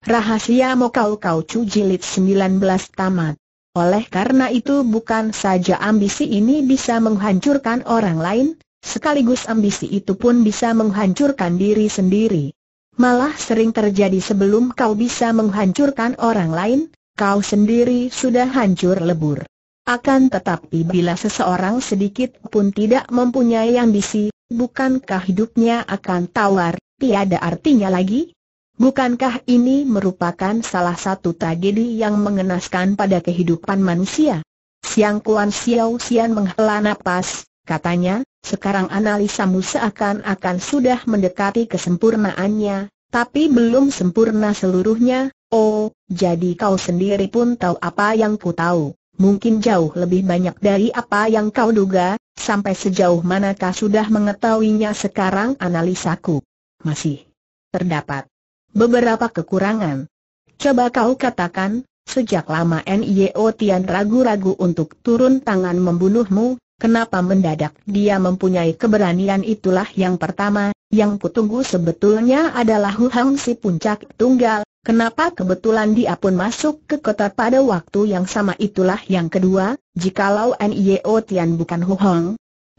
Rahasia Mokau Cu Jilid 19 tamat. Oleh karena itu bukan saja ambisi ini bisa menghancurkan orang lain, sekaligus ambisi itu pun bisa menghancurkan diri sendiri. Malah sering terjadi sebelum kau bisa menghancurkan orang lain, kau sendiri sudah hancur lebur. Akan tetapi bila seseorang sedikit pun tidak mempunyai ambisi, bukankah hidupnya akan tawar, tiada artinya lagi? Bukankah ini merupakan salah satu tragedi yang mengenaskan pada kehidupan manusia? Siang Kuan Xiao Xian menghela nafas, katanya, sekarang analisamu seakan-akan sudah mendekati kesempurnaannya, tapi belum sempurna seluruhnya, oh, jadi kau sendiri pun tahu apa yang ku tahu, mungkin jauh lebih banyak dari apa yang kau duga, sampai sejauh manakah sudah mengetahuinya sekarang analisaku. Masih terdapat beberapa kekurangan. Coba kau katakan, sejak lama N.I.O. Tian ragu-ragu untuk turun tangan membunuhmu, kenapa mendadak dia mempunyai keberanian itulah yang pertama, yang kutunggu sebetulnya adalah Hu Hang si puncak tunggal, kenapa kebetulan dia pun masuk ke kota pada waktu yang sama itulah yang kedua, jikalau N.I.O. Tian bukan Hu Hong.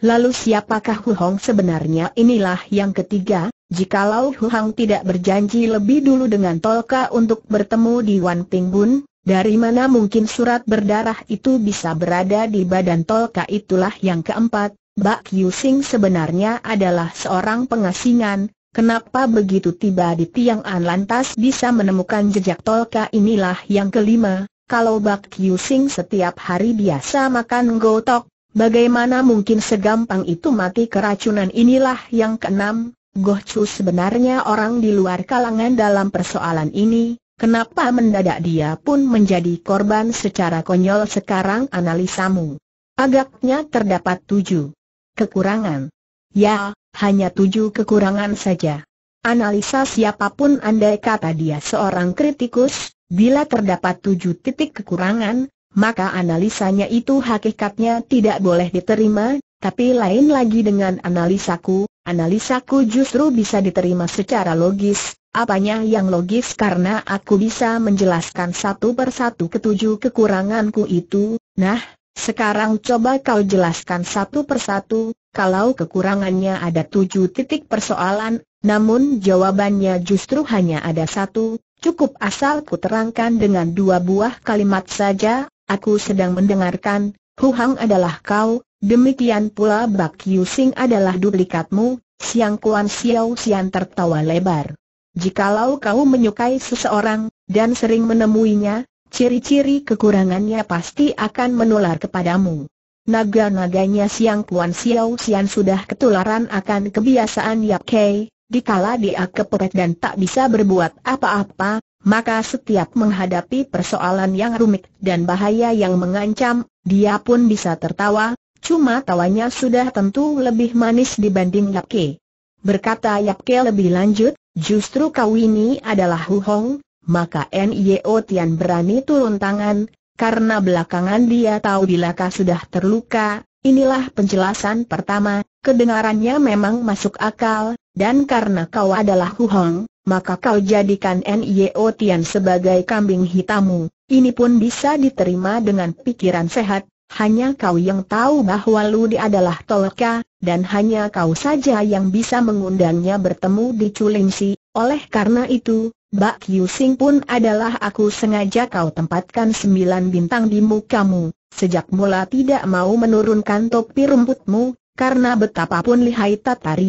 Lalu siapakah Hu Hong sebenarnya inilah yang ketiga, Jikalau Hu Hang tidak berjanji lebih dulu dengan Tolka untuk bertemu di Wan Ping Bun, dari mana mungkin surat berdarah itu bisa berada di badan Tolka itulah yang keempat, Bak Yu Sing sebenarnya adalah seorang pengasingan, Kenapa begitu tiba di Tiang An lantas bisa menemukan jejak tolka inilah yang kelima, kalau Bak Yu Sing setiap hari biasa makan gotok, bagaimana mungkin segampang itu mati keracunan inilah yang keenam, Goh Chu sebenarnya orang di luar kalangan dalam persoalan ini, kenapa mendadak dia pun menjadi korban secara konyol sekarang analisamu? Agaknya terdapat tujuh kekurangan. Ya, hanya tujuh kekurangan saja. Analisa siapapun andai kata dia seorang kritikus, bila terdapat tujuh titik kekurangan, maka analisanya itu hakikatnya tidak boleh diterima, tapi lain lagi dengan analisaku, analisaku justru bisa diterima secara logis, apanya yang logis karena aku bisa menjelaskan satu persatu ketujuh kekuranganku itu, nah, sekarang coba kau jelaskan satu persatu, kalau kekurangannya ada tujuh titik persoalan, namun jawabannya justru hanya ada satu, cukup asal ku terangkan dengan dua buah kalimat saja, aku sedang mendengarkan, Huhang adalah kau, Demikian pula Bak Yu Sing adalah duplikatmu, Siang Kuan Xiao xian tertawa lebar. Jikalau kau menyukai seseorang, dan sering menemuinya, ciri-ciri kekurangannya pasti akan menular kepadamu. Naga-naganya Siang Kuan Xiao xian sudah ketularan akan kebiasaan Yap Kei, dikala dia kepepet dan tak bisa berbuat apa-apa, maka setiap menghadapi persoalan yang rumit dan bahaya yang mengancam, dia pun bisa tertawa, Cuma tawanya sudah tentu lebih manis dibanding Yapke. Berkata Yapke lebih lanjut, justru kau ini adalah Hu Hong, maka Nio Tian berani turun tangan, karena belakangan dia tahu kau sudah terluka, inilah penjelasan pertama, kedengarannya memang masuk akal, dan karena kau adalah Hu Hong, maka kau jadikan Nio Tian sebagai kambing hitammu. ini pun bisa diterima dengan pikiran sehat, hanya kau yang tahu bahwa Ludi adalah Tolka, dan hanya kau saja yang bisa mengundangnya bertemu di Culingsi. Oleh karena itu, Bak Yusing pun adalah aku sengaja kau tempatkan sembilan bintang di mukamu. Sejak mula tidak mau menurunkan topi rumputmu, karena betapapun lihai tata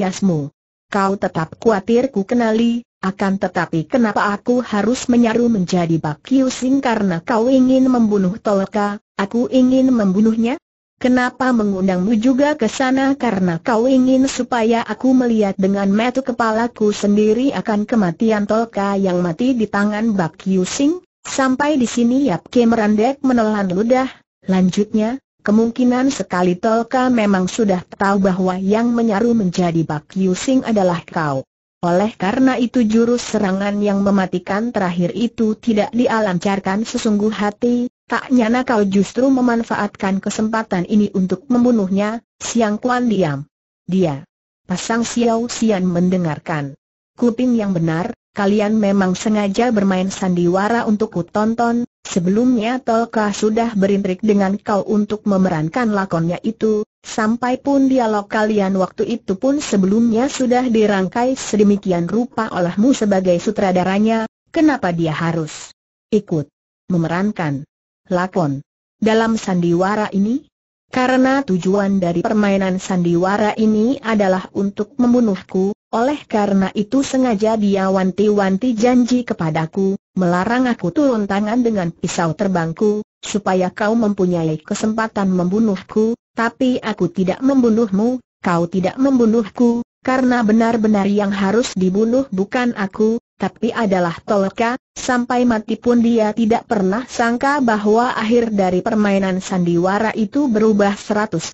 Kau tetap kuatirku ku kenali, akan tetapi kenapa aku harus menyaru menjadi Bak Sing karena kau ingin membunuh Toloka, aku ingin membunuhnya? Kenapa mengundangmu juga ke sana karena kau ingin supaya aku melihat dengan metu kepalaku sendiri akan kematian Tolka yang mati di tangan Bak Sing? Sampai di sini Yap Ke merendek menelan ludah, lanjutnya, Kemungkinan sekali Tolka memang sudah tahu bahwa yang menyaru menjadi Bak Sing adalah kau. Oleh karena itu jurus serangan yang mematikan terakhir itu tidak dialancarkan sesungguh hati, tak nyana kau justru memanfaatkan kesempatan ini untuk membunuhnya, Siang Kuan diam. Dia. Pasang Xiao Xian mendengarkan. Kuping yang benar, kalian memang sengaja bermain sandiwara untuk kutonton, Sebelumnya Tolka sudah berintrik dengan kau untuk memerankan lakonnya itu, sampai pun dialog kalian waktu itu pun sebelumnya sudah dirangkai sedemikian rupa olehmu sebagai sutradaranya, kenapa dia harus ikut memerankan lakon dalam sandiwara ini? Karena tujuan dari permainan sandiwara ini adalah untuk membunuhku, oleh karena itu sengaja dia wanti-wanti janji kepadaku, melarang aku turun tangan dengan pisau terbangku, supaya kau mempunyai kesempatan membunuhku, tapi aku tidak membunuhmu, kau tidak membunuhku, karena benar-benar yang harus dibunuh bukan aku, tapi adalah Tolka, sampai mati pun dia tidak pernah sangka bahwa akhir dari permainan sandiwara itu berubah 180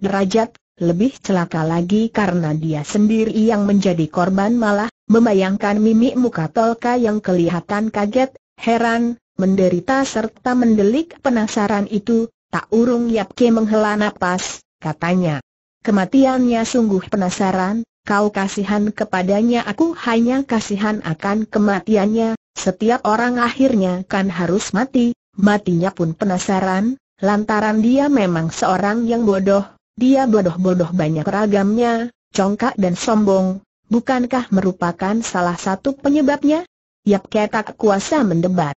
derajat, lebih celaka lagi karena dia sendiri yang menjadi korban malah, membayangkan mimik muka Tolka yang kelihatan kaget, heran, menderita serta mendelik penasaran itu, tak urung Yap Yapke menghela napas, katanya. Kematiannya sungguh penasaran, kau kasihan kepadanya aku hanya kasihan akan kematiannya, setiap orang akhirnya kan harus mati, matinya pun penasaran, lantaran dia memang seorang yang bodoh, dia bodoh-bodoh banyak ragamnya, congkak dan sombong, bukankah merupakan salah satu penyebabnya? Yap ketak kuasa mendebat.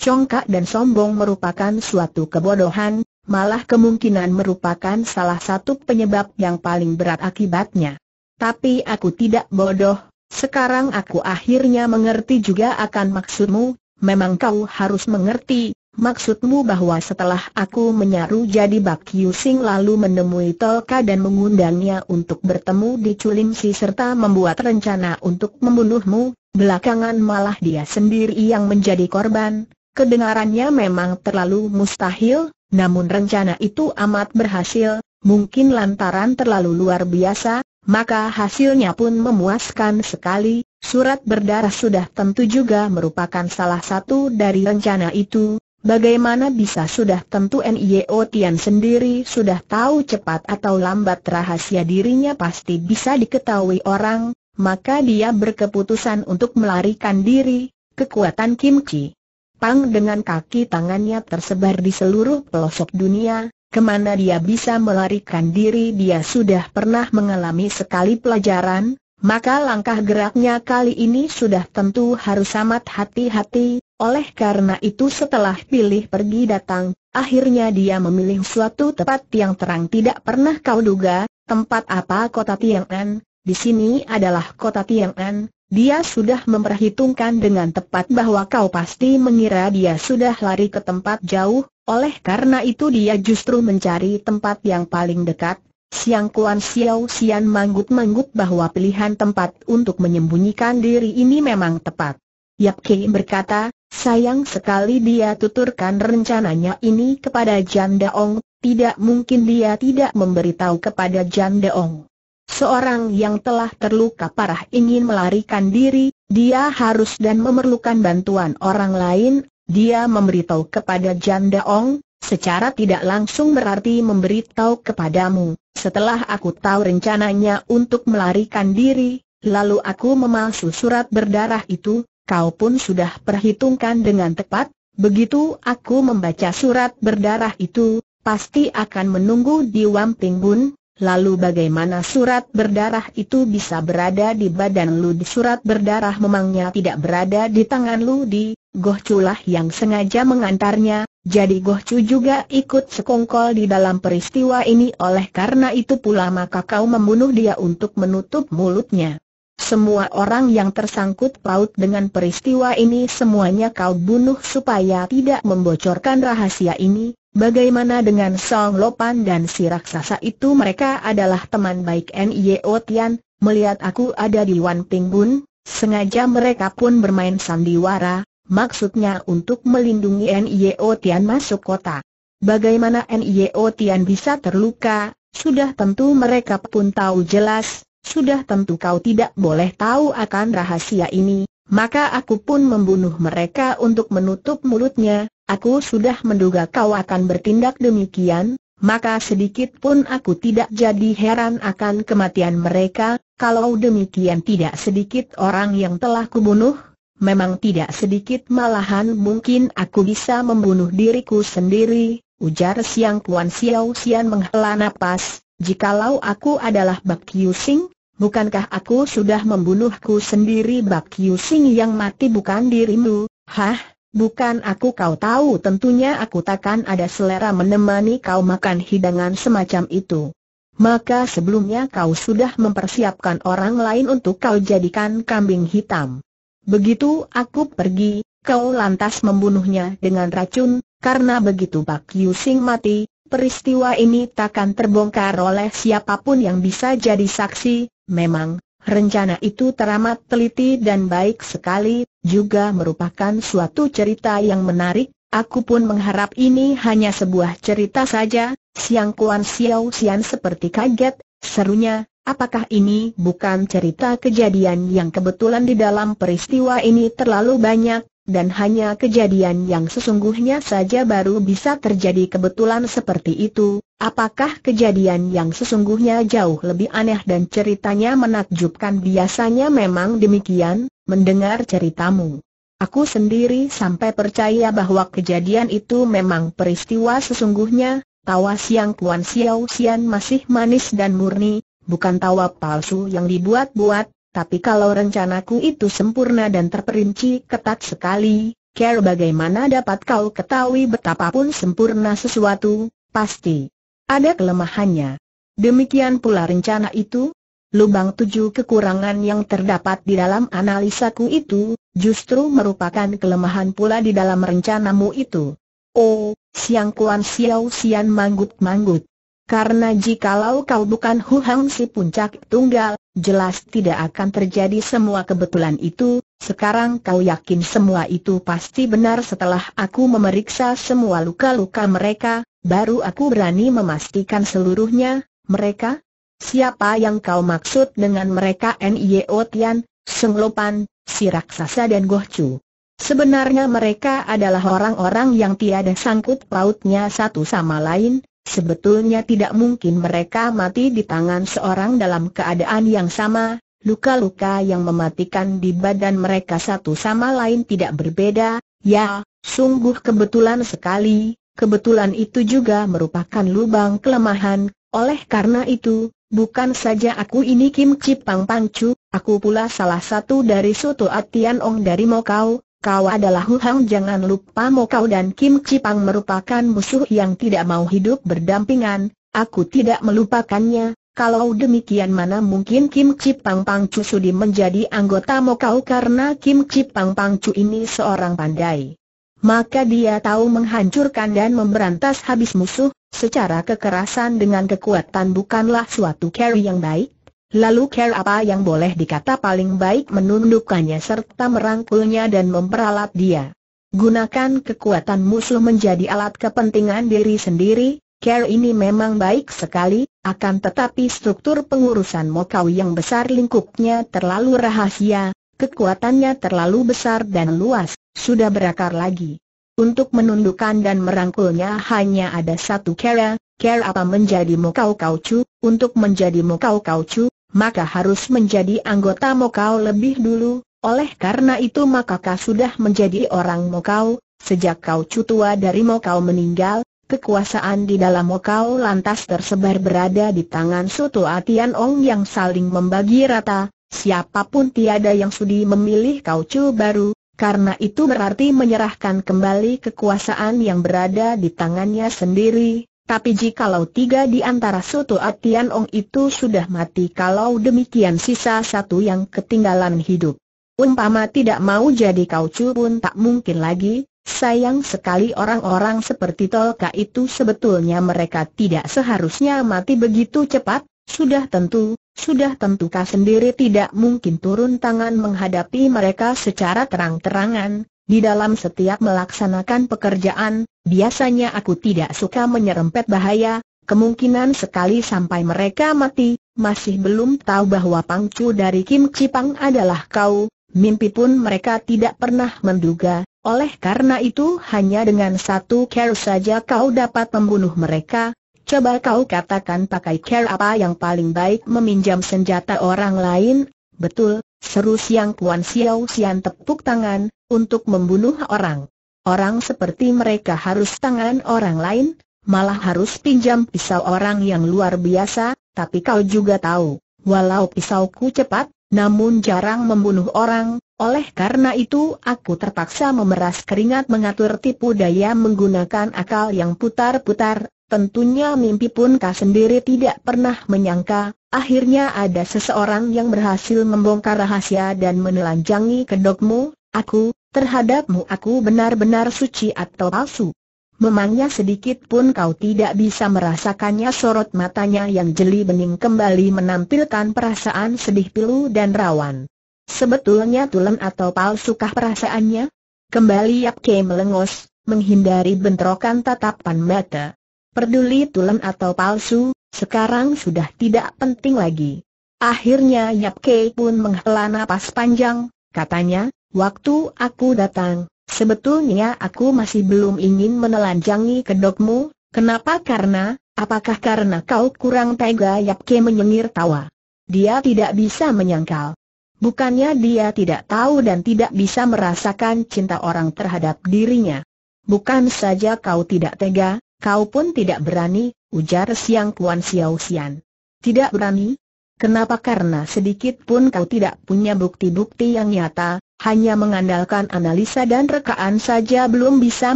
Congkak dan sombong merupakan suatu kebodohan, malah kemungkinan merupakan salah satu penyebab yang paling berat akibatnya. Tapi aku tidak bodoh, sekarang aku akhirnya mengerti juga akan maksudmu, memang kau harus mengerti, Maksudmu bahwa setelah aku menyaru jadi Bak Yusing lalu menemui Tolka dan mengundangnya untuk bertemu di Culimsi serta membuat rencana untuk membunuhmu, belakangan malah dia sendiri yang menjadi korban, kedengarannya memang terlalu mustahil, namun rencana itu amat berhasil, mungkin lantaran terlalu luar biasa, maka hasilnya pun memuaskan sekali, Surat berdarah sudah tentu juga merupakan salah satu dari rencana itu, Bagaimana bisa sudah tentu Nio Tian sendiri sudah tahu cepat atau lambat rahasia dirinya pasti bisa diketahui orang, maka dia berkeputusan untuk melarikan diri, kekuatan Kim Chi. Pang dengan kaki tangannya tersebar di seluruh pelosok dunia, kemana dia bisa melarikan diri dia sudah pernah mengalami sekali pelajaran, maka langkah geraknya kali ini sudah tentu harus amat hati-hati, oleh karena itu setelah pilih pergi datang, akhirnya dia memilih suatu tempat yang terang tidak pernah kau duga, tempat apa kota Tiang'an, di sini adalah kota Tiang'an, dia sudah memperhitungkan dengan tepat bahwa kau pasti mengira dia sudah lari ke tempat jauh, oleh karena itu dia justru mencari tempat yang paling dekat, Siang Kuan Xiao Xian manggut-manggut bahwa pilihan tempat untuk menyembunyikan diri ini memang tepat. Yap Kei berkata, sayang sekali dia tuturkan rencananya ini kepada Jan Daong, tidak mungkin dia tidak memberitahu kepada Jan Daong. Seorang yang telah terluka parah ingin melarikan diri, dia harus dan memerlukan bantuan orang lain, dia memberitahu kepada Jan Daong, secara tidak langsung berarti memberitahu kepadamu, setelah aku tahu rencananya untuk melarikan diri, lalu aku memalsu surat berdarah itu, kau pun sudah perhitungkan dengan tepat, begitu aku membaca surat berdarah itu, pasti akan menunggu di Wamping Bun, Lalu bagaimana surat berdarah itu bisa berada di badan lu di Surat berdarah memangnya tidak berada di tangan lu? Di Goh Culah yang sengaja mengantarnya, jadi Goh Chu juga ikut sekongkol di dalam peristiwa ini oleh karena itu pula maka kau membunuh dia untuk menutup mulutnya. Semua orang yang tersangkut paut dengan peristiwa ini semuanya kau bunuh supaya tidak membocorkan rahasia ini. Bagaimana dengan Song Lopan dan si raksasa itu mereka adalah teman baik N.I.O. Tian, melihat aku ada di Wan Ping Bun, sengaja mereka pun bermain sandiwara, maksudnya untuk melindungi Nio e Tian masuk kota. Bagaimana Nio e Tian bisa terluka, sudah tentu mereka pun tahu jelas, sudah tentu kau tidak boleh tahu akan rahasia ini, maka aku pun membunuh mereka untuk menutup mulutnya, aku sudah menduga kau akan bertindak demikian, maka sedikit pun aku tidak jadi heran akan kematian mereka, kalau demikian tidak sedikit orang yang telah kubunuh, memang tidak sedikit malahan mungkin aku bisa membunuh diriku sendiri, ujar Siang Kuan Xiao Xian menghela napas, jikalau aku adalah Bak Yusing, bukankah aku sudah membunuhku sendiri Bak Yusing yang mati bukan dirimu, hah? Bukan aku kau tahu tentunya aku takkan ada selera menemani kau makan hidangan semacam itu. Maka sebelumnya kau sudah mempersiapkan orang lain untuk kau jadikan kambing hitam. Begitu aku pergi, kau lantas membunuhnya dengan racun, karena begitu Pak Yusing mati, peristiwa ini takkan terbongkar oleh siapapun yang bisa jadi saksi, memang, rencana itu teramat teliti dan baik sekali, juga merupakan suatu cerita yang menarik, Aku pun mengharap ini hanya sebuah cerita saja, Siang Kuan Xiao Xian seperti kaget, serunya, Apakah ini bukan cerita kejadian yang kebetulan di dalam peristiwa ini terlalu banyak, dan hanya kejadian yang sesungguhnya saja baru bisa terjadi kebetulan seperti itu? Apakah kejadian yang sesungguhnya jauh lebih aneh dan ceritanya menakjubkan biasanya memang demikian? Mendengar ceritamu. Aku sendiri sampai percaya bahwa kejadian itu memang peristiwa sesungguhnya, tawa siang Kuan Xiao Xian masih manis dan murni, bukan tawa palsu yang dibuat-buat, tapi kalau rencanaku itu sempurna dan terperinci ketat sekali, care bagaimana dapat kau ketahui betapapun sempurna sesuatu, pasti ada kelemahannya. Demikian pula rencana itu, lubang tujuh kekurangan yang terdapat di dalam analisaku itu, justru merupakan kelemahan pula di dalam rencanamu itu. Oh, Siang Kuan siau Sian manggut-manggut. Karena jikalau kau bukan Hu Hang si puncak tunggal, jelas tidak akan terjadi semua kebetulan itu, sekarang kau yakin semua itu pasti benar setelah aku memeriksa semua luka-luka mereka, baru aku berani memastikan seluruhnya, mereka? Siapa yang kau maksud dengan mereka N.I.O. Tian, Seng Lopan, si raksasa dan Goh Chu? Sebenarnya mereka adalah orang-orang yang tiada sangkut pautnya satu sama lain, Sebetulnya tidak mungkin mereka mati di tangan seorang dalam keadaan yang sama, luka-luka yang mematikan di badan mereka satu sama lain tidak berbeda, ya, sungguh kebetulan sekali, kebetulan itu juga merupakan lubang kelemahan, oleh karena itu, bukan saja aku ini Kim Cipang Pangcu, aku pula salah satu dari Soto Atian Ong dari Mokau, Kau adalah Hu Hang jangan lupa Mo Kau dan Kim Cipang merupakan musuh yang tidak mau hidup berdampingan, aku tidak melupakannya, kalau demikian mana mungkin Kim Cipang Pang Chu Sudi menjadi anggota Mokau karena Kim Cipang Pang Pang Chu ini seorang pandai. Maka dia tahu menghancurkan dan memberantas habis musuh, secara kekerasan dengan kekuatan bukanlah suatu carry yang baik, Lalu care apa yang boleh dikata paling baik menundukkannya serta merangkulnya dan memperalat dia. Gunakan kekuatan musuh menjadi alat kepentingan diri sendiri, care ini memang baik sekali, akan tetapi struktur pengurusan Mokau yang besar lingkupnya terlalu rahasia, kekuatannya terlalu besar dan luas, sudah berakar lagi. Untuk menundukkan dan merangkulnya hanya ada satu care. care apa menjadi mokau kaucu, untuk menjadi mokau kaucu, maka harus menjadi anggota Mokau lebih dulu, oleh karena itu maka kau sudah menjadi orang Mokau, sejak kau cutua dari Mokau meninggal, kekuasaan di dalam Mokau lantas tersebar berada di tangan Sutu Atian Ong yang saling membagi rata, siapapun tiada yang sudi memilih kau cu baru, karena itu berarti menyerahkan kembali kekuasaan yang berada di tangannya sendiri, tapi jikalau tiga di antara Soto Atian Ong itu sudah mati kalau demikian sisa satu yang ketinggalan hidup. Umpama tidak mau jadi kaucu pun tak mungkin lagi, sayang sekali orang-orang seperti Tolka itu sebetulnya mereka tidak seharusnya mati begitu cepat, sudah tentu, sudah tentu tentukah sendiri tidak mungkin turun tangan menghadapi mereka secara terang-terangan, di dalam setiap melaksanakan pekerjaan, Biasanya aku tidak suka menyerempet bahaya, kemungkinan sekali sampai mereka mati, masih belum tahu bahwa pangcu dari Kim Cipang adalah kau, mimpi pun mereka tidak pernah menduga, oleh karena itu hanya dengan satu care saja kau dapat membunuh mereka, coba kau katakan pakai care apa yang paling baik meminjam senjata orang lain, betul, seru siang Puan Xiao Xian tepuk tangan, untuk membunuh orang. Orang seperti mereka harus tangan orang lain, malah harus pinjam pisau orang yang luar biasa, tapi kau juga tahu, walau pisauku cepat, namun jarang membunuh orang, oleh karena itu aku terpaksa memeras keringat mengatur tipu daya menggunakan akal yang putar-putar, tentunya mimpi pun kau sendiri tidak pernah menyangka, akhirnya ada seseorang yang berhasil membongkar rahasia dan menelanjangi kedokmu, aku, Terhadapmu aku benar-benar suci atau palsu. Memangnya sedikit pun kau tidak bisa merasakannya sorot matanya yang jeli bening kembali menampilkan perasaan sedih pilu dan rawan. Sebetulnya tulen atau palsukah perasaannya? Kembali Yap Kei melengos, menghindari bentrokan tatapan mata. Peduli tulen atau palsu, sekarang sudah tidak penting lagi. Akhirnya Yap Kei pun menghela napas panjang, katanya, Waktu aku datang, sebetulnya aku masih belum ingin menelanjangi kedokmu, kenapa karena, apakah karena kau kurang tega Yapke menyengir tawa. Dia tidak bisa menyangkal. Bukannya dia tidak tahu dan tidak bisa merasakan cinta orang terhadap dirinya. Bukan saja kau tidak tega, kau pun tidak berani, ujar Siang Kuan Xiao Xian. Tidak berani? Kenapa? Karena sedikit pun kau tidak punya bukti-bukti yang nyata, hanya mengandalkan analisa dan rekaan saja belum bisa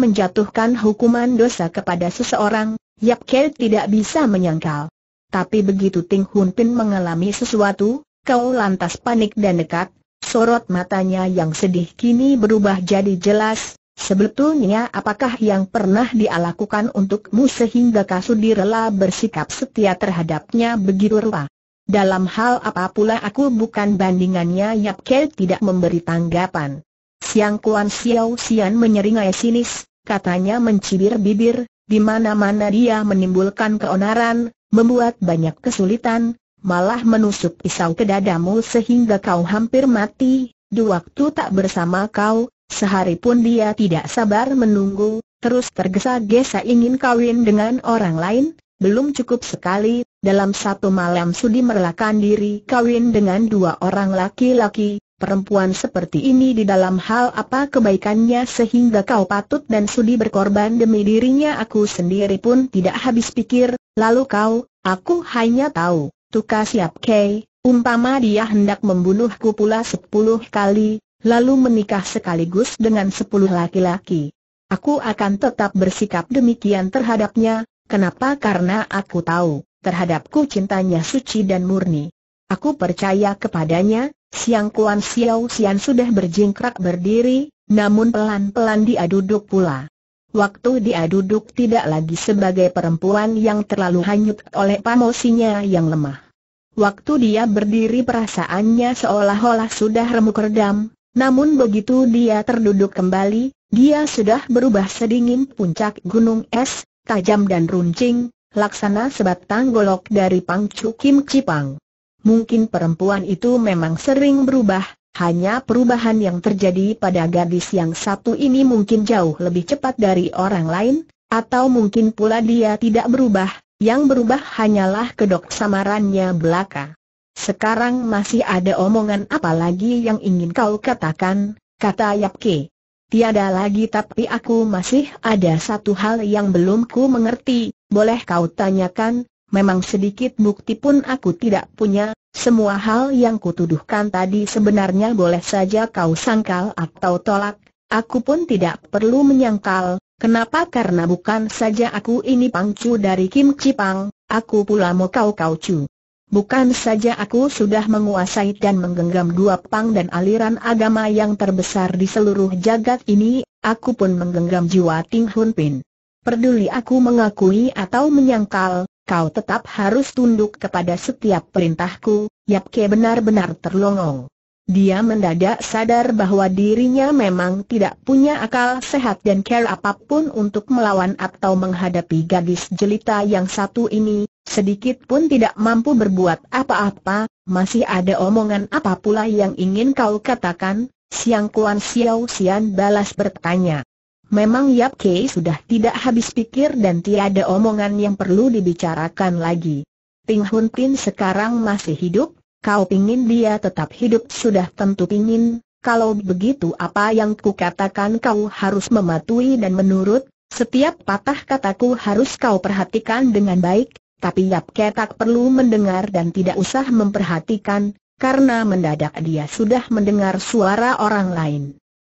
menjatuhkan hukuman dosa kepada seseorang, Yap Kel tidak bisa menyangkal. Tapi begitu Ting Hun Pin mengalami sesuatu, kau lantas panik dan dekat, sorot matanya yang sedih kini berubah jadi jelas, Sebetulnya apakah yang pernah dia lakukan untukmu sehingga kasudi rela bersikap setia terhadapnya begitu rupa. Dalam hal apa pula aku bukan bandingannya Yap Ke tidak memberi tanggapan. Siang Kuan Xiao Xian menyeringai sinis, katanya mencibir bibir, di mana-mana dia menimbulkan keonaran, membuat banyak kesulitan, malah menusuk pisau ke dadamu sehingga kau hampir mati, di waktu tak bersama kau, sehari pun dia tidak sabar menunggu, terus tergesa-gesa ingin kawin dengan orang lain, belum cukup sekali dalam satu malam sudi merelakan diri kawin dengan dua orang laki-laki, perempuan seperti ini di dalam hal apa kebaikannya sehingga kau patut dan sudi berkorban demi dirinya aku sendiri pun tidak habis pikir, lalu kau, aku hanya tahu, tuka siap kei, umpama dia hendak membunuhku pula sepuluh kali, lalu menikah sekaligus dengan sepuluh laki-laki. Aku akan tetap bersikap demikian terhadapnya, kenapa karena aku tahu terhadapku cintanya suci dan murni. Aku percaya kepadanya, Siang Kuan Xiao Xian sudah berjingkrak berdiri, namun pelan-pelan dia duduk pula. Waktu dia duduk tidak lagi sebagai perempuan yang terlalu hanyut oleh pamosinya yang lemah. Waktu dia berdiri perasaannya seolah-olah sudah remuk redam, namun begitu dia terduduk kembali, dia sudah berubah sedingin puncak gunung es, tajam dan runcing, laksana sebatang golok dari Pangcu Kim Cipang. Mungkin perempuan itu memang sering berubah, hanya perubahan yang terjadi pada gadis yang satu ini mungkin jauh lebih cepat dari orang lain, atau mungkin pula dia tidak berubah, yang berubah hanyalah kedok samarannya belaka. Sekarang masih ada omongan apa lagi yang ingin kau katakan, kata Yapke. Tiada lagi tapi aku masih ada satu hal yang belum ku mengerti, boleh kau tanyakan, memang sedikit bukti pun aku tidak punya, semua hal yang kutuduhkan tadi sebenarnya boleh saja kau sangkal atau tolak, aku pun tidak perlu menyangkal, kenapa karena bukan saja aku ini pangcu dari Kim Cipang, aku pula mau kau kau cu. Bukan saja aku sudah menguasai dan menggenggam dua pang dan aliran agama yang terbesar di seluruh jagat ini, aku pun menggenggam jiwa Ting Hun Pin. Peduli aku mengakui atau menyangkal, kau tetap harus tunduk kepada setiap perintahku, Yap Ke benar-benar terlongong. Dia mendadak sadar bahwa dirinya memang tidak punya akal sehat dan care apapun untuk melawan atau menghadapi gadis jelita yang satu ini, sedikit pun tidak mampu berbuat apa-apa, masih ada omongan apa pula yang ingin kau katakan, Siang Kuan Xiao Xian balas bertanya. Memang Yap Kei sudah tidak habis pikir dan tiada omongan yang perlu dibicarakan lagi. Ping Hun Pin sekarang masih hidup, kau pingin dia tetap hidup sudah tentu pingin, kalau begitu apa yang katakan kau harus mematuhi dan menurut, setiap patah kataku harus kau perhatikan dengan baik, tapi Yap tak perlu mendengar dan tidak usah memperhatikan, karena mendadak dia sudah mendengar suara orang lain.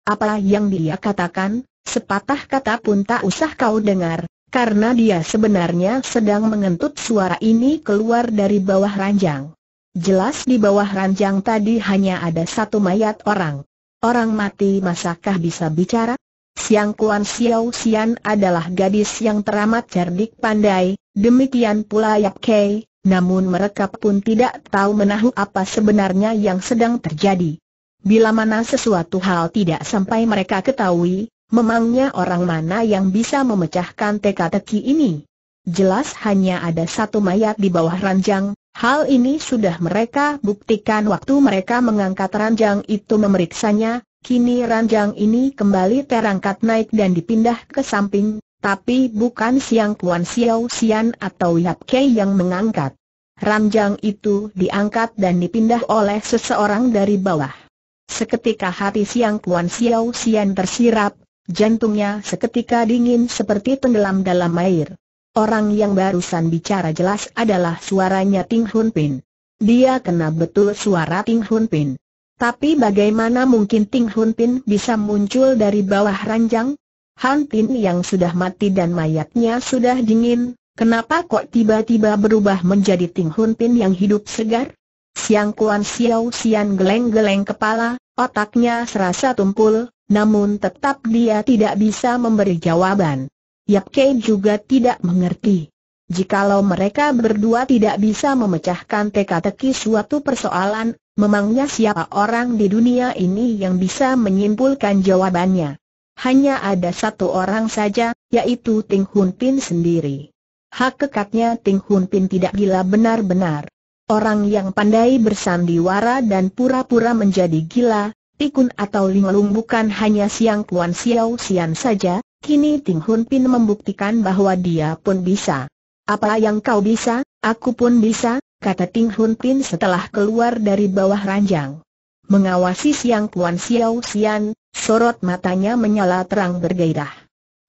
Apa yang dia katakan, Sepatah kata pun tak usah kau dengar, karena dia sebenarnya sedang mengentut suara ini keluar dari bawah ranjang. Jelas di bawah ranjang tadi hanya ada satu mayat orang. Orang mati masakah bisa bicara? Siang Kuan Xiao Xian adalah gadis yang teramat cerdik pandai, demikian pula Yap Kei, namun mereka pun tidak tahu menahu apa sebenarnya yang sedang terjadi. Bila mana sesuatu hal tidak sampai mereka ketahui, Memangnya orang mana yang bisa memecahkan teka-teki ini? Jelas hanya ada satu mayat di bawah ranjang, hal ini sudah mereka buktikan waktu mereka mengangkat ranjang itu memeriksanya, kini ranjang ini kembali terangkat naik dan dipindah ke samping, tapi bukan Siang Kuan Xiao Sian atau Yap Kei yang mengangkat. Ranjang itu diangkat dan dipindah oleh seseorang dari bawah. Seketika hati Siang Kuan Xiao Sian tersirap, Jantungnya seketika dingin seperti tenggelam dalam air. Orang yang barusan bicara jelas adalah suaranya Ting Hun Pin. Dia kena betul suara Ting Hun Pin. Tapi bagaimana mungkin Ting Hun Pin bisa muncul dari bawah ranjang? Han Tin yang sudah mati dan mayatnya sudah dingin, kenapa kok tiba-tiba berubah menjadi Ting Hun Pin yang hidup segar? Siang Kuan Xiao Xian geleng-geleng kepala, otaknya serasa tumpul, namun tetap dia tidak bisa memberi jawaban. Yap Kei juga tidak mengerti. Jikalau mereka berdua tidak bisa memecahkan teka-teki suatu persoalan, memangnya siapa orang di dunia ini yang bisa menyimpulkan jawabannya? Hanya ada satu orang saja, yaitu Ting Hun Pin sendiri. Hak kekatnya Ting Hun Pin tidak gila benar-benar. Orang yang pandai bersandiwara dan pura-pura menjadi gila, pikun atau Linglung bukan hanya Siang Kuan siau Sian saja, kini Ting Hun Pin membuktikan bahwa dia pun bisa. Apa yang kau bisa, aku pun bisa, kata Ting Hun Pin setelah keluar dari bawah ranjang. Mengawasi Siang Kuan siau Sian, sorot matanya menyala terang bergairah.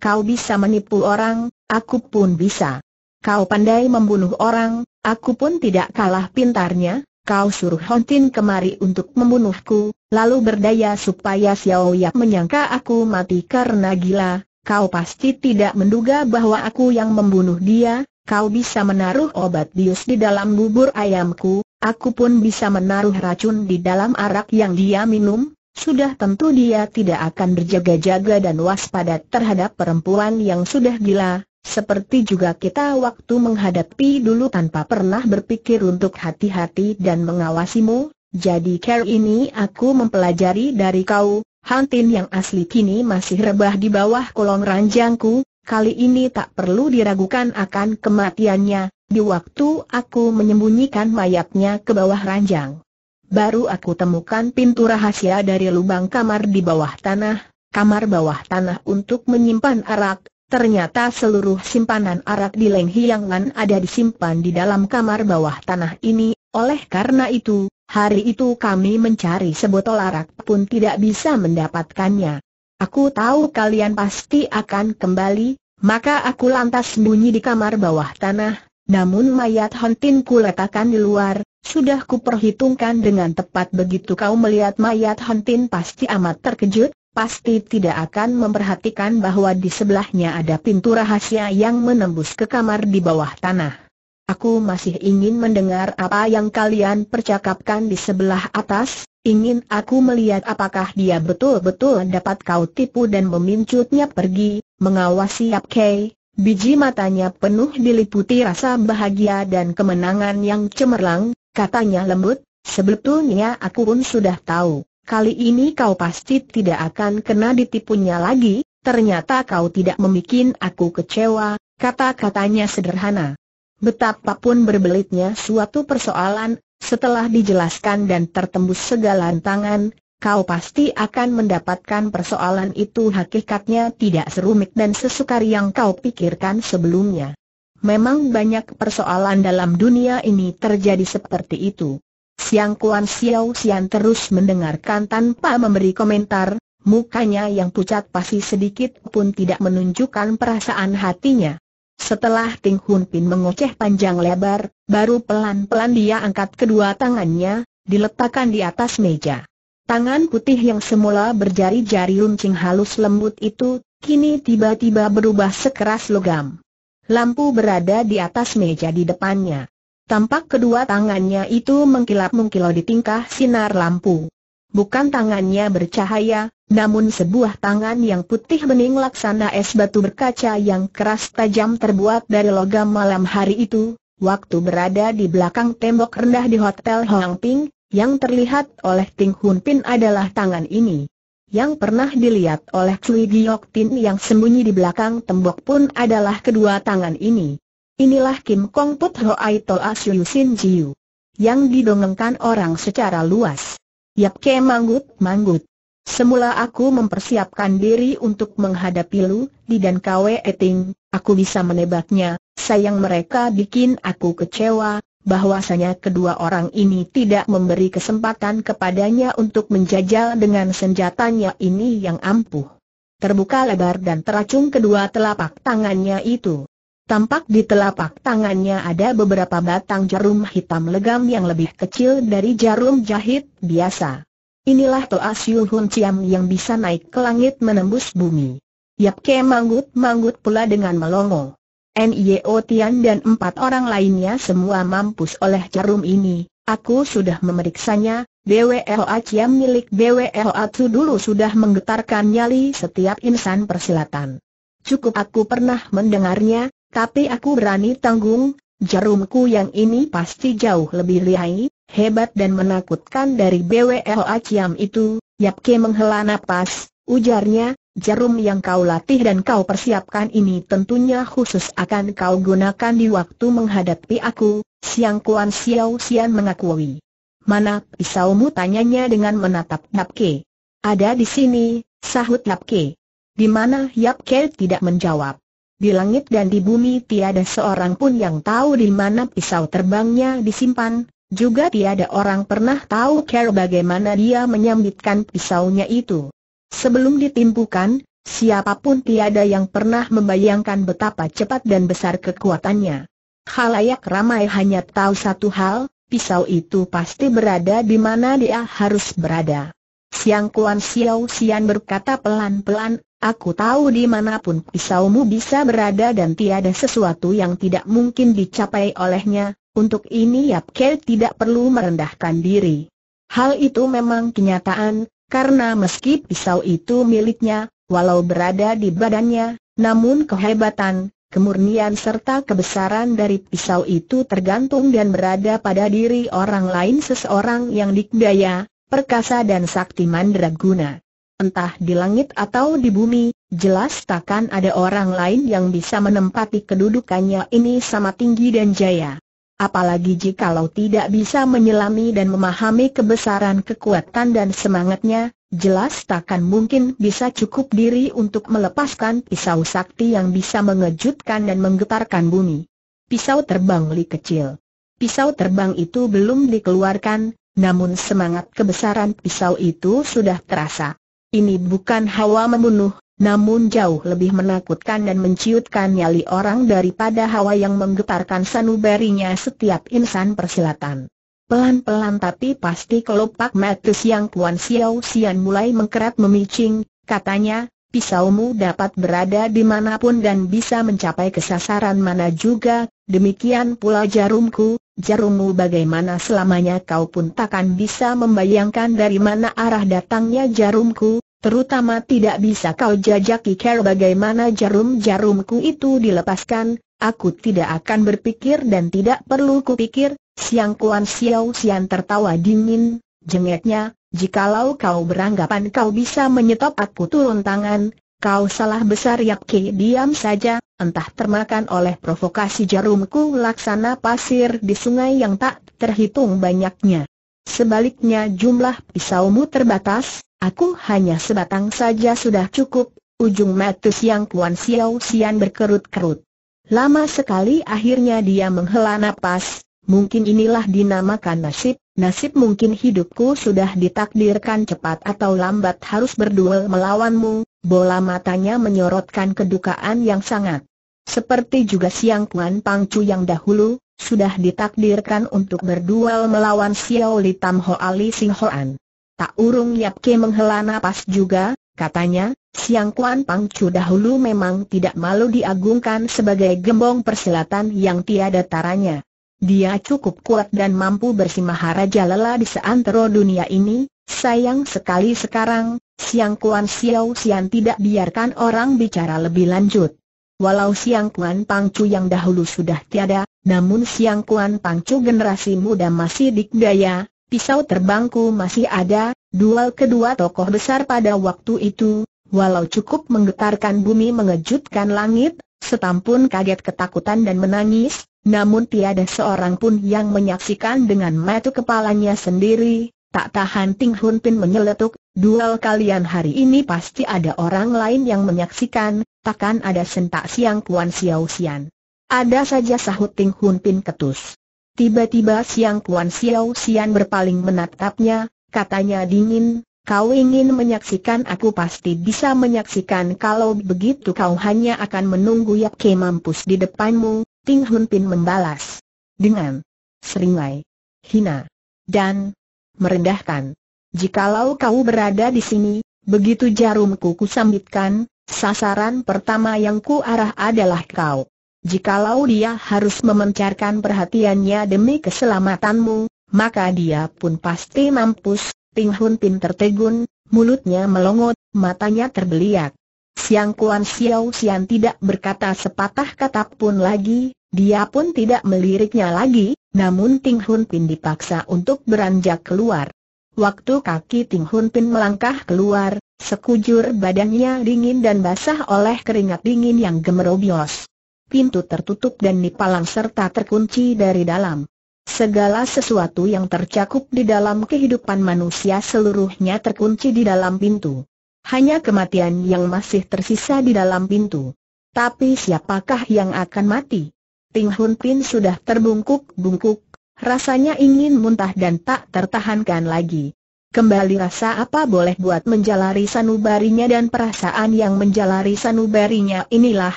Kau bisa menipu orang, aku pun bisa. Kau pandai membunuh orang, aku pun tidak kalah pintarnya, kau suruh Hontin kemari untuk membunuhku, lalu berdaya supaya Xiao Ya menyangka aku mati karena gila, kau pasti tidak menduga bahwa aku yang membunuh dia, kau bisa menaruh obat bius di dalam bubur ayamku, aku pun bisa menaruh racun di dalam arak yang dia minum, sudah tentu dia tidak akan berjaga-jaga dan waspada terhadap perempuan yang sudah gila, seperti juga kita waktu menghadapi dulu tanpa pernah berpikir untuk hati-hati dan mengawasimu, jadi care ini aku mempelajari dari kau, Hantin yang asli kini masih rebah di bawah kolong ranjangku, kali ini tak perlu diragukan akan kematiannya, di waktu aku menyembunyikan mayatnya ke bawah ranjang. Baru aku temukan pintu rahasia dari lubang kamar di bawah tanah, kamar bawah tanah untuk menyimpan arak, Ternyata seluruh simpanan arak di Leng Hiang ada disimpan di dalam kamar bawah tanah ini, oleh karena itu, hari itu kami mencari sebotol arak pun tidak bisa mendapatkannya. Aku tahu kalian pasti akan kembali, maka aku lantas bunyi di kamar bawah tanah, namun mayat Hontin letakkan di luar, sudah kuperhitungkan dengan tepat begitu kau melihat mayat Hontin pasti amat terkejut, pasti tidak akan memperhatikan bahwa di sebelahnya ada pintu rahasia yang menembus ke kamar di bawah tanah. Aku masih ingin mendengar apa yang kalian percakapkan di sebelah atas, ingin aku melihat apakah dia betul-betul dapat kau tipu dan memincutnya pergi, mengawasi Yap Kei. Biji matanya penuh diliputi rasa bahagia dan kemenangan yang cemerlang, katanya lembut, sebetulnya aku pun sudah tahu. Kali ini kau pasti tidak akan kena ditipunya lagi, ternyata kau tidak membuat aku kecewa, kata-katanya sederhana. Betapapun berbelitnya suatu persoalan, setelah dijelaskan dan tertembus segala tangan, kau pasti akan mendapatkan persoalan itu hakikatnya tidak serumit dan sesukar yang kau pikirkan sebelumnya. Memang banyak persoalan dalam dunia ini terjadi seperti itu. Siang Kuan Xiao Xian terus mendengarkan tanpa memberi komentar, mukanya yang pucat pasti sedikit pun tidak menunjukkan perasaan hatinya. Setelah Ting Hun Pin mengoceh panjang lebar, baru pelan-pelan dia angkat kedua tangannya, diletakkan di atas meja. Tangan putih yang semula berjari-jari runcing halus lembut itu, kini tiba-tiba berubah sekeras logam. Lampu berada di atas meja di depannya. Tampak kedua tangannya itu mengkilap-mengkilau di tingkah sinar lampu. Bukan tangannya bercahaya, namun sebuah tangan yang putih bening laksana es batu berkaca yang keras tajam terbuat dari logam malam hari itu, waktu berada di belakang tembok rendah di Hotel Hoang Ping, yang terlihat oleh Ting Hun Pin adalah tangan ini. Yang pernah dilihat oleh Cui Giok Tin yang sembunyi di belakang tembok pun adalah kedua tangan ini. Inilah Kim Kong Put Hoai Toa Siu Sin Jiu. Yang didongengkan orang secara luas. Yap ke manggut manggut. Semula aku mempersiapkan diri untuk menghadapi Lu, Di dan Kwe Eting, aku bisa menebaknya, sayang mereka bikin aku kecewa, bahwasanya kedua orang ini tidak memberi kesempatan kepadanya untuk menjajal dengan senjatanya ini yang ampuh. Terbuka lebar dan teracung kedua telapak tangannya itu. Tampak di telapak tangannya ada beberapa batang jarum hitam legam yang lebih kecil dari jarum jahit biasa. Inilah Toa Siu Hun Ciam yang bisa naik ke langit menembus bumi. Yap Ke manggut-manggut pula dengan melongo. N.I.O. Tian dan empat orang lainnya semua mampus oleh jarum ini. Aku sudah memeriksanya, BWROA e Ciam milik BWROA e Tsu dulu sudah menggetarkan nyali setiap insan persilatan. Cukup aku pernah mendengarnya, tapi aku berani tanggung, jarumku yang ini pasti jauh lebih lihai, hebat dan menakutkan dari BWL Aciam itu, Yap Yapke menghela napas, ujarnya, jarum yang kau latih dan kau persiapkan ini tentunya khusus akan kau gunakan di waktu menghadapi aku, Siang Kuan Xiao Sian mengakui. Mana pisaumu tanyanya dengan menatap Yap Yapke. Ada di sini, sahut Yap Yapke. Di mana Yap Yapke tidak menjawab. Di langit dan di bumi tiada seorang pun yang tahu di mana pisau terbangnya disimpan, juga tiada orang pernah tahu cara bagaimana dia menyambitkan pisaunya itu. Sebelum ditimpukan, siapapun tiada yang pernah membayangkan betapa cepat dan besar kekuatannya. Halayak ramai hanya tahu satu hal, pisau itu pasti berada di mana dia harus berada. Siang Kuan Xiao Xian berkata pelan-pelan, Aku tahu dimanapun pisaumu bisa berada dan tiada sesuatu yang tidak mungkin dicapai olehnya, untuk ini Yap Ke tidak perlu merendahkan diri. Hal itu memang kenyataan, karena meski pisau itu miliknya, walau berada di badannya, namun kehebatan, kemurnian serta kebesaran dari pisau itu tergantung dan berada pada diri orang lain seseorang yang dikdaya, perkasa dan sakti mandraguna entah di langit atau di bumi, jelas takkan ada orang lain yang bisa menempati kedudukannya ini sama tinggi dan jaya. Apalagi jikalau tidak bisa menyelami dan memahami kebesaran kekuatan dan semangatnya, jelas takkan mungkin bisa cukup diri untuk melepaskan pisau sakti yang bisa mengejutkan dan menggetarkan bumi. Pisau terbang Li kecil. Pisau terbang itu belum dikeluarkan, namun semangat kebesaran pisau itu sudah terasa. Ini bukan hawa membunuh, namun jauh lebih menakutkan dan menciutkan nyali orang daripada hawa yang menggetarkan sanubarinya setiap insan persilatan. Pelan-pelan tapi pasti kelopak matis yang Kuan Xiao Xian mulai mengkerat memicing, katanya, pisaumu dapat berada dimanapun dan bisa mencapai kesasaran mana juga, Demikian pula jarumku, jarummu bagaimana selamanya kau pun takkan bisa membayangkan dari mana arah datangnya jarumku, terutama tidak bisa kau jajaki care bagaimana jarum-jarumku itu dilepaskan, aku tidak akan berpikir dan tidak perlu kupikir, Siang Kuan siau Xian tertawa dingin, jengeknya, jikalau kau beranggapan kau bisa menyetop aku turun tangan, Kau salah besar yakni diam saja, entah termakan oleh provokasi jarumku laksana pasir di sungai yang tak terhitung banyaknya. Sebaliknya jumlah pisaumu terbatas, aku hanya sebatang saja sudah cukup, ujung matus yang Kuan siau sian berkerut-kerut. Lama sekali akhirnya dia menghela napas, mungkin inilah dinamakan nasib, nasib mungkin hidupku sudah ditakdirkan cepat atau lambat harus berduel melawanmu, Bola matanya menyorotkan kedukaan yang sangat. Seperti juga Siang Kuan Pangcu yang dahulu, sudah ditakdirkan untuk berduel melawan Xiao Li Tam Ho Ali Sing Hoan. Tak urung Yap Ke menghela nafas juga, katanya, Siang Kuan Pangcu dahulu memang tidak malu diagungkan sebagai gembong persilatan yang tiada taranya. Dia cukup kuat dan mampu bersimaharaja lela di seantero dunia ini, sayang sekali sekarang, Siang Kuan Xiao Xian tidak biarkan orang bicara lebih lanjut. Walau Siang Kuan Pangcu yang dahulu sudah tiada, namun Siang Kuan Pangcu generasi muda masih dikdaya, pisau terbangku masih ada, duel kedua tokoh besar pada waktu itu, walau cukup menggetarkan bumi mengejutkan langit, setam pun kaget ketakutan dan menangis, namun tiada seorang pun yang menyaksikan dengan matu kepalanya sendiri, Tak tahan Ting Hun Pin menyeletuk, duel kalian hari ini pasti ada orang lain yang menyaksikan, takkan ada sentak siang Kuan Xiao Xian. Ada saja sahut Ting Hun Pin ketus. Tiba-tiba siang Kuan Xiao Xian berpaling menatapnya, katanya dingin, kau ingin menyaksikan aku pasti bisa menyaksikan kalau begitu kau hanya akan menunggu Yap Ke mampus di depanmu, Ting Hun Pin membalas. Dengan seringai, hina, dan merendahkan. Jikalau kau berada di sini, begitu jarumku sambitkan, sasaran pertama yang ku arah adalah kau. Jikalau dia harus memencarkan perhatiannya demi keselamatanmu, maka dia pun pasti mampus, Ting Hun Pin tertegun, mulutnya melongot, matanya terbeliak. Siang Kuan Xiao Xian tidak berkata sepatah kata pun lagi, dia pun tidak meliriknya lagi, namun Ting Hun Pin dipaksa untuk beranjak keluar. Waktu kaki Ting Hun Pin melangkah keluar, sekujur badannya dingin dan basah oleh keringat dingin yang gemerobios. Pintu tertutup dan dipalang serta terkunci dari dalam. Segala sesuatu yang tercakup di dalam kehidupan manusia seluruhnya terkunci di dalam pintu. Hanya kematian yang masih tersisa di dalam pintu. Tapi siapakah yang akan mati? Ting Hun Pin sudah terbungkuk-bungkuk, rasanya ingin muntah dan tak tertahankan lagi. Kembali rasa apa boleh buat menjalari sanubarinya dan perasaan yang menjalari sanubarinya inilah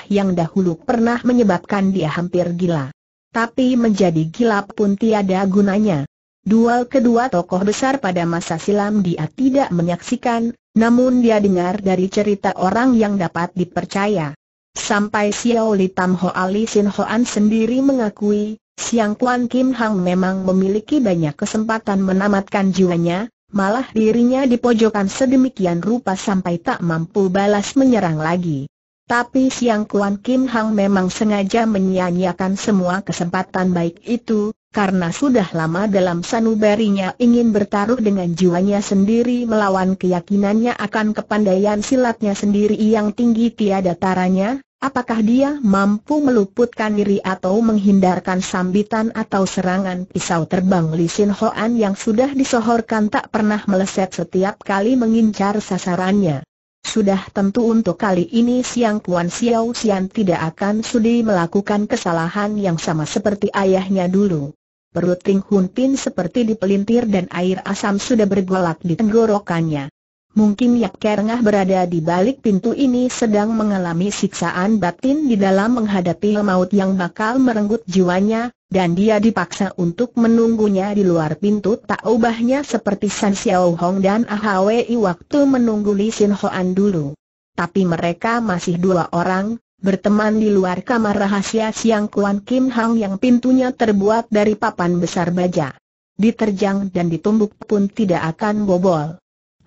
yang dahulu pernah menyebabkan dia hampir gila. Tapi menjadi gila pun tiada gunanya. Dual kedua tokoh besar pada masa silam dia tidak menyaksikan, namun dia dengar dari cerita orang yang dapat dipercaya. Sampai Xiao Li Tam Ho Ali Sin Hoan sendiri mengakui, Siang Kuan Kim Hang memang memiliki banyak kesempatan menamatkan jiwanya, malah dirinya dipojokkan sedemikian rupa sampai tak mampu balas menyerang lagi. Tapi Siang Kuan Kim Hang memang sengaja menyia-nyiakan semua kesempatan baik itu, karena sudah lama dalam sanubarinya ingin bertaruh dengan jiwanya sendiri melawan keyakinannya akan kepandaian silatnya sendiri yang tinggi tiada taranya, Apakah dia mampu meluputkan diri atau menghindarkan sambitan atau serangan pisau terbang Li Sin Hoan yang sudah disohorkan tak pernah meleset setiap kali mengincar sasarannya. Sudah tentu untuk kali ini Siang Kuan Xiao Xian tidak akan sudi melakukan kesalahan yang sama seperti ayahnya dulu. Perut Ting Hun Pin seperti dipelintir dan air asam sudah bergolak di tenggorokannya. Mungkin Yap Kerengah berada di balik pintu ini sedang mengalami siksaan batin di dalam menghadapi maut yang bakal merenggut jiwanya, dan dia dipaksa untuk menunggunya di luar pintu tak ubahnya seperti San Xiao Hong dan Ahwei waktu menunggu Li Sin Hoan dulu. Tapi mereka masih dua orang, berteman di luar kamar rahasia Siang Kuan Kim Hang yang pintunya terbuat dari papan besar baja. Diterjang dan ditumbuk pun tidak akan bobol.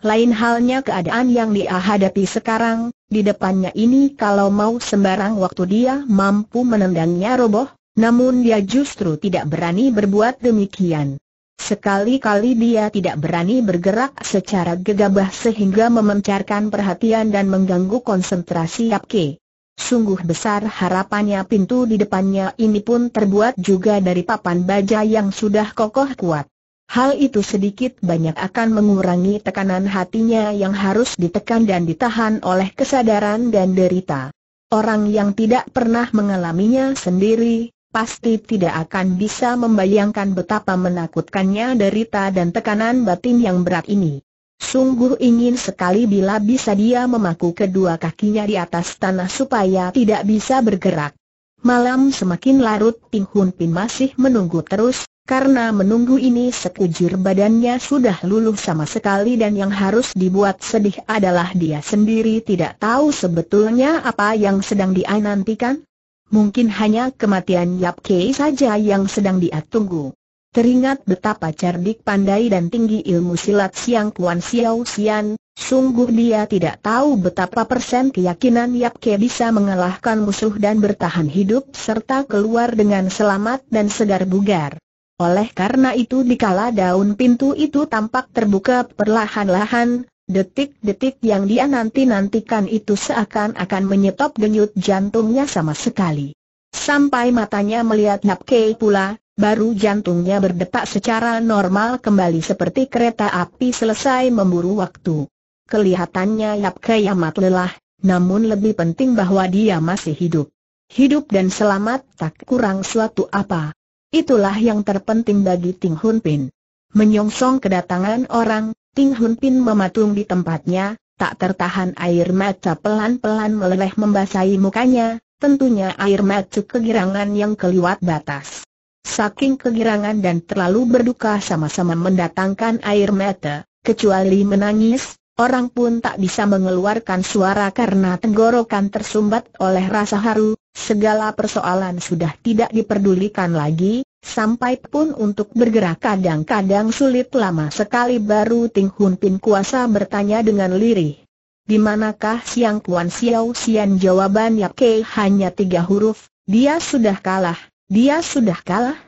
Lain halnya keadaan yang dia hadapi sekarang, di depannya ini kalau mau sembarang waktu dia mampu menendangnya roboh, namun dia justru tidak berani berbuat demikian. Sekali-kali dia tidak berani bergerak secara gegabah sehingga memencarkan perhatian dan mengganggu konsentrasi Yap Ke. Sungguh besar harapannya pintu di depannya ini pun terbuat juga dari papan baja yang sudah kokoh kuat. Hal itu sedikit banyak akan mengurangi tekanan hatinya yang harus ditekan dan ditahan oleh kesadaran dan derita. Orang yang tidak pernah mengalaminya sendiri, pasti tidak akan bisa membayangkan betapa menakutkannya derita dan tekanan batin yang berat ini. Sungguh ingin sekali bila bisa dia memaku kedua kakinya di atas tanah supaya tidak bisa bergerak. Malam semakin larut Ping Hun Pin masih menunggu terus, karena menunggu ini sekujur badannya sudah luluh sama sekali dan yang harus dibuat sedih adalah dia sendiri tidak tahu sebetulnya apa yang sedang dia nantikan. Mungkin hanya kematian Yap Kei saja yang sedang dia tunggu. Teringat betapa cerdik pandai dan tinggi ilmu silat Siang Kuan Xiao Xian, sungguh dia tidak tahu betapa persen keyakinan Yap Ke bisa mengalahkan musuh dan bertahan hidup serta keluar dengan selamat dan segar bugar. Oleh karena itu dikala daun pintu itu tampak terbuka perlahan-lahan, detik-detik yang dia nanti-nantikan itu seakan-akan menyetop denyut jantungnya sama sekali. Sampai matanya melihat Napkei pula, baru jantungnya berdetak secara normal kembali seperti kereta api selesai memburu waktu. Kelihatannya Nap Kei amat lelah, namun lebih penting bahwa dia masih hidup. Hidup dan selamat tak kurang suatu apa. Itulah yang terpenting bagi Ting Hun Pin. Menyongsong kedatangan orang, Ting Hun Pin mematung di tempatnya, tak tertahan air mata pelan-pelan meleleh membasahi mukanya, tentunya air mata kegirangan yang keliwat batas. Saking kegirangan dan terlalu berduka sama-sama mendatangkan air mata, kecuali menangis, orang pun tak bisa mengeluarkan suara karena tenggorokan tersumbat oleh rasa haru, Segala persoalan sudah tidak diperdulikan lagi, sampai pun untuk bergerak kadang-kadang sulit lama sekali baru Ting Hun Pin kuasa bertanya dengan lirih. Di manakah Siang Kuan Xiao Xian Yap Kei hanya tiga huruf, dia sudah kalah, dia sudah kalah.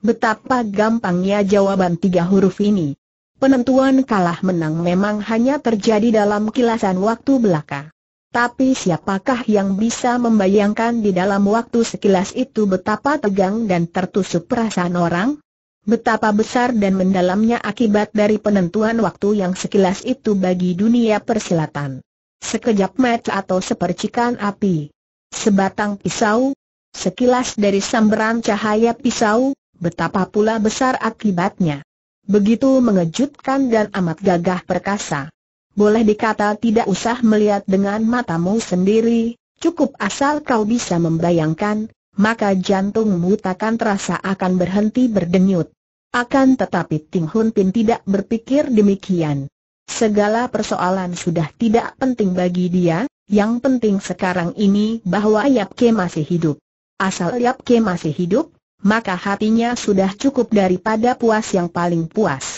Betapa gampangnya jawaban tiga huruf ini. Penentuan kalah menang memang hanya terjadi dalam kilasan waktu belaka. Tapi siapakah yang bisa membayangkan di dalam waktu sekilas itu betapa tegang dan tertusuk perasaan orang? Betapa besar dan mendalamnya akibat dari penentuan waktu yang sekilas itu bagi dunia persilatan. Sekejap mata atau sepercikan api. Sebatang pisau. Sekilas dari samberan cahaya pisau, betapa pula besar akibatnya. Begitu mengejutkan dan amat gagah perkasa boleh dikata tidak usah melihat dengan matamu sendiri, cukup asal kau bisa membayangkan, maka jantungmu takkan terasa akan berhenti berdenyut. Akan tetapi Ting Hun Pin tidak berpikir demikian. Segala persoalan sudah tidak penting bagi dia, yang penting sekarang ini bahwa Yap Ke masih hidup. Asal Yap Ke masih hidup, maka hatinya sudah cukup daripada puas yang paling puas.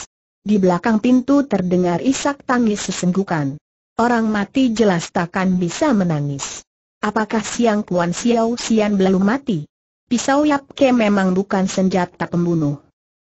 Di belakang pintu terdengar isak tangis sesenggukan. Orang mati jelas takkan bisa menangis. Apakah siang Kuan Xiao Xian belum mati? Pisau Yap Ke memang bukan senjata pembunuh.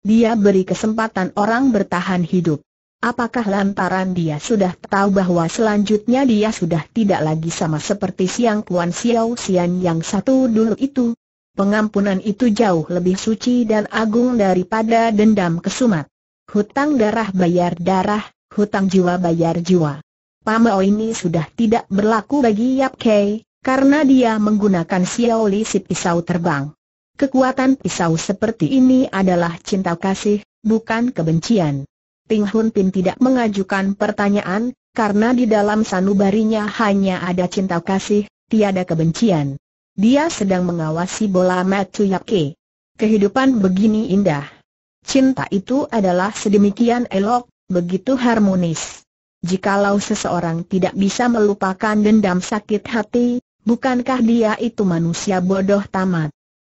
Dia beri kesempatan orang bertahan hidup. Apakah lantaran dia sudah tahu bahwa selanjutnya dia sudah tidak lagi sama seperti siang Kuan Xiao Xian yang satu dulu itu? Pengampunan itu jauh lebih suci dan agung daripada dendam kesumat. Hutang darah bayar darah, hutang jiwa bayar jiwa. Pamao ini sudah tidak berlaku bagi Yap Kei, karena dia menggunakan Xiao Li si pisau terbang. Kekuatan pisau seperti ini adalah cinta kasih, bukan kebencian. Ping Hun Pin tidak mengajukan pertanyaan, karena di dalam sanubarinya hanya ada cinta kasih, tiada kebencian. Dia sedang mengawasi bola mata Yap Kei. Kehidupan begini indah. Cinta itu adalah sedemikian elok, begitu harmonis. Jikalau seseorang tidak bisa melupakan dendam sakit hati, bukankah dia itu manusia bodoh tamat?